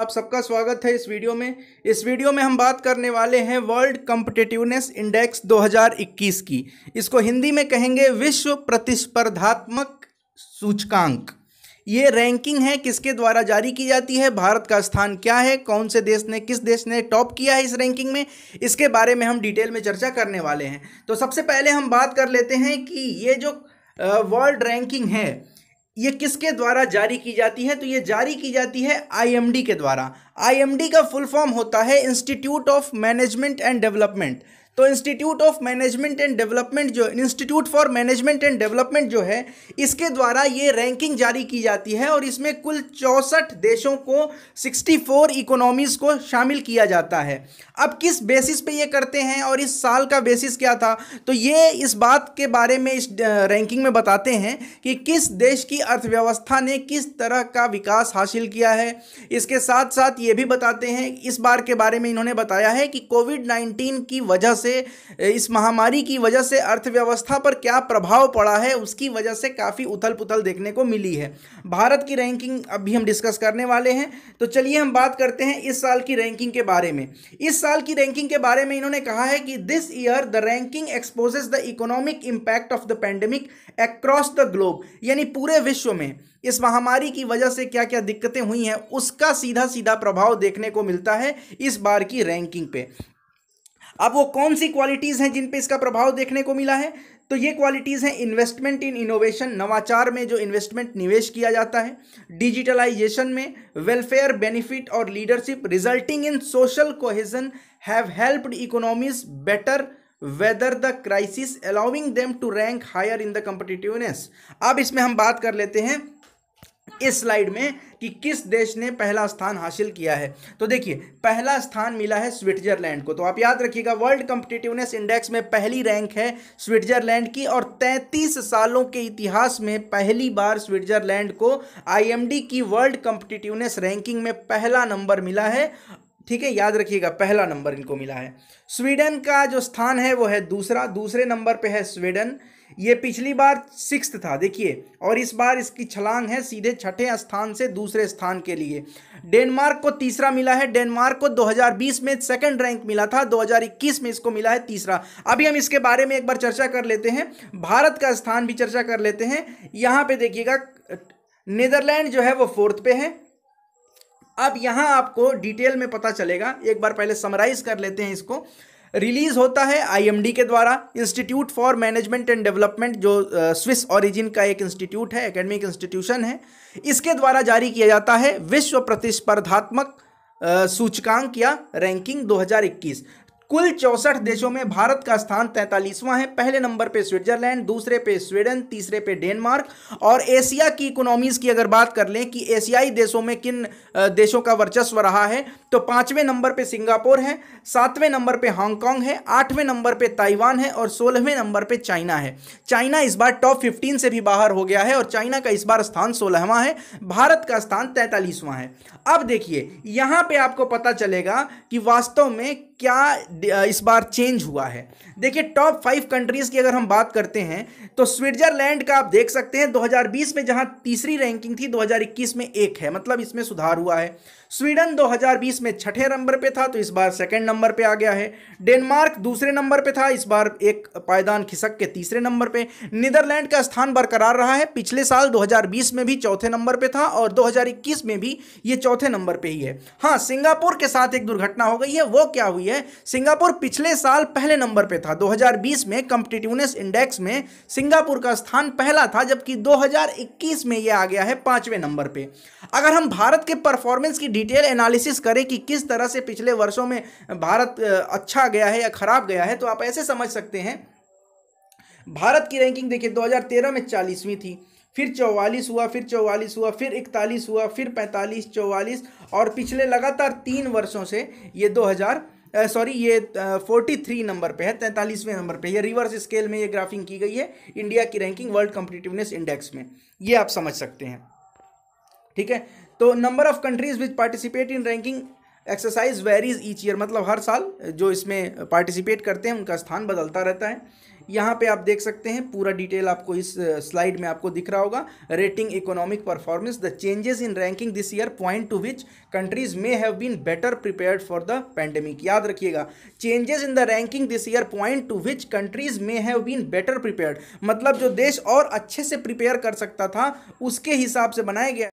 आप सबका स्वागत है इस वीडियो में इस वीडियो में हम बात करने वाले हैं वर्ल्ड कॉम्पिटिटिवनेस इंडेक्स 2021 की इसको हिंदी में कहेंगे विश्व प्रतिस्पर्धात्मक सूचकांक ये रैंकिंग है किसके द्वारा जारी की जाती है भारत का स्थान क्या है कौन से देश ने किस देश ने टॉप किया है इस रैंकिंग में इसके बारे में हम डिटेल में चर्चा करने वाले हैं तो सबसे पहले हम बात कर लेते हैं कि ये जो वर्ल्ड रैंकिंग है ये किसके द्वारा जारी की जाती है तो ये जारी की जाती है आईएमडी के द्वारा आईएमडी का फुल फॉर्म होता है institute of management and development तो institute of management and development जो institute for management and development जो है इसके द्वारा ये रैंकिंग जारी की जाती है और इसमें कुल चौंसठ देशों को 64 इकोनॉमीज़ को शामिल किया जाता है अब किस बेसिस पे ये करते हैं और इस साल का बेसिस क्या था तो ये इस बात के बारे में इस रैंकिंग में बताते हैं कि किस देश की अर्थव्यवस्था ने किस तरह का विकास हासिल किया है इसके साथ साथ ये भी बताते हैं इस बार के बारे में इन्होंने बताया है कि कोविड नाइन्टीन की वजह से से इस महामारी की वजह से अर्थव्यवस्था पर क्या प्रभाव पड़ा है उसकी वजह से काफ़ी उथल पुथल देखने को मिली है भारत की रैंकिंग अभी हम डिस्कस करने वाले हैं तो चलिए हम बात करते हैं इस साल की रैंकिंग के बारे में इस साल की रैंकिंग के बारे में इन्होंने कहा है कि this year the ranking exposes the economic impact of the pandemic across the globe यानी पूरे विश्व में इस महामारी की वजह से क्या क्या दिक्कतें हुई हैं उसका सीधा सीधा प्रभाव देखने को मिलता है इस बार की रैंकिंग पे अब वो कौन सी क्वालिटीज़ हैं जिन पे इसका प्रभाव देखने को मिला है तो ये क्वालिटीज़ हैं इन्वेस्टमेंट इन इनोवेशन नवाचार में जो इन्वेस्टमेंट निवेश किया जाता है डिजिटलाइजेशन में वेलफेयर बेनिफिट और leadership resulting in social cohesion have helped economies better weather the crisis allowing them to rank higher in the competitiveness अब इसमें हम बात कर लेते हैं इस स्लाइड में कि किस देश ने पहला स्थान हासिल किया है तो देखिए पहला स्थान मिला है स्विट्जरलैंड को तो आप याद रखिएगा वर्ल्ड कम्पिटिटिवनेस इंडेक्स में पहली रैंक है स्विट्जरलैंड की और 33 सालों के इतिहास में पहली बार स्विट्जरलैंड को आईएमडी की वर्ल्ड कंपिटिटिवनेस रैंकिंग में पहला नंबर मिला है ठीक है याद रखिएगा पहला नंबर इनको मिला है स्वीडन का जो स्थान है वो है दूसरा दूसरे नंबर पे है स्वीडन ये पिछली बार सिक्स था देखिए और इस बार इसकी छलांग है सीधे छठे स्थान से दूसरे स्थान के लिए डेनमार्क को तीसरा मिला है डेनमार्क को 2020 में सेकंड रैंक मिला था 2021 में इसको मिला है तीसरा अभी हम इसके बारे में एक बार चर्चा कर लेते हैं भारत का स्थान भी चर्चा कर लेते हैं यहाँ पे देखिएगा नीदरलैंड जो है वो फोर्थ पे है अब यहां आपको डिटेल में पता चलेगा एक बार पहले समराइज कर लेते हैं इसको रिलीज़ होता है आईएमडी के द्वारा institute for management and development जो स्विस ओरिजिन का एक इंस्टीट्यूट है एकेडमिक इंस्टीट्यूशन है इसके द्वारा जारी किया जाता है विश्व प्रतिस्पर्धात्मक सूचकांक या रैंकिंग 2021 कुल चौसठ देशों में भारत का स्थान तैंतालीसवां है पहले नंबर पे स्विट्जरलैंड दूसरे पे स्वीडन तीसरे पे डेनमार्क और एशिया की इकोनॉमीज़ की अगर बात कर लें कि एशियाई देशों में किन देशों का वर्चस्व रहा है तो पाँचवें नंबर पे सिंगापुर है सातवें नंबर पे हांगकांग है आठवें नंबर पे ताइवान है और सोलहवें नंबर पर चाइना है चाइना इस बार टॉप फिफ्टीन से भी बाहर हो गया है और चाइना का इस बार स्थान सोलहवां है भारत का स्थान तैंतालीसवां है अब देखिए यहाँ पर आपको पता चलेगा कि वास्तव में क्या इस बार चेंज हुआ है देखिए टॉप फाइव कंट्रीज़ की अगर हम बात करते हैं तो स्विट्जरलैंड का आप देख सकते हैं 2020 में जहां तीसरी रैंकिंग थी 2021 में एक है मतलब इसमें सुधार हुआ है स्वीडन 2020 में छठे नंबर पे था तो इस बार सेकंड नंबर पे आ गया है डेनमार्क दूसरे नंबर पे था इस बार एक पायदान खिसक के तीसरे नंबर पे नीदरलैंड का स्थान बरकरार रहा है पिछले साल 2020 में भी चौथे नंबर पे था और 2021 में भी ये चौथे नंबर पे ही है हाँ सिंगापुर के साथ एक दुर्घटना हो गई है वो क्या हुई हुई है सिंगापुर पिछले साल पहले नंबर पे था 2020 में कंपटिटिवनेस इंडेक्स में सिंगापुर का स्थान पहला था जबकि 2021 में ये आ गया है पांचवें नंबर पे अगर हम भारत के परफॉर्मेंस की डिटेल एनालिसिस करें कि किस तरह से पिछले वर्षों में भारत अच्छा गया है या खराब गया है तो आप ऐसे समझ सकते हैं भारत की रैंकिंग देखिए दो में चालीसवीं थी फिर चौवालीस हुआ फिर चौवालीस हुआ फिर इकतालीस हुआ फिर पैंतालीस चौवालीस और पिछले लगातार तीन वर्षों से ये 2000 सॉरी ये फोर्टी थ्री नंबर पे है तैंतालीसवें नंबर पे ये रिवर्स स्केल में ये ग्राफिंग की गई है इंडिया की रैंकिंग वर्ल्ड कॉम्पिटिटिवनेस इंडेक्स में ये आप समझ सकते हैं ठीक है तो number of countries which participate in ranking exercise varies each year मतलब हर साल जो इसमें पार्टिसिपेट करते हैं उनका स्थान बदलता रहता है यहाँ पे आप देख सकते हैं पूरा डिटेल आपको इस स्लाइड में आपको दिख रहा होगा rating economic performance the changes in ranking this year point to which countries may have been better prepared for the pandemic याद रखिएगा changes in the ranking this year point to which countries may have been better prepared मतलब जो देश और अच्छे से prepare कर सकता था उसके हिसाब से बनाया गया